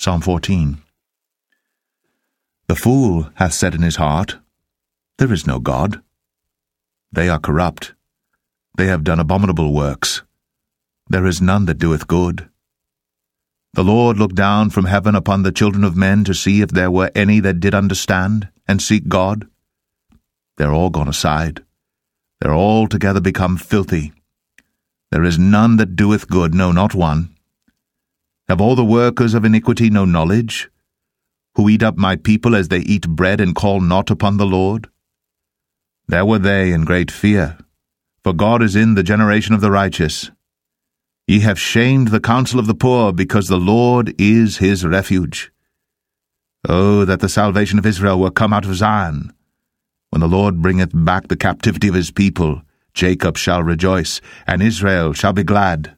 Psalm 14. The fool hath said in his heart, There is no God. They are corrupt. They have done abominable works. There is none that doeth good. The Lord looked down from heaven upon the children of men to see if there were any that did understand and seek God. They're all gone aside. They're altogether become filthy. There is none that doeth good, no, not one. Have all the workers of iniquity no knowledge? Who eat up my people as they eat bread and call not upon the Lord? There were they in great fear, for God is in the generation of the righteous. Ye have shamed the counsel of the poor, because the Lord is his refuge. Oh, that the salvation of Israel were come out of Zion! When the Lord bringeth back the captivity of his people, Jacob shall rejoice, and Israel shall be glad.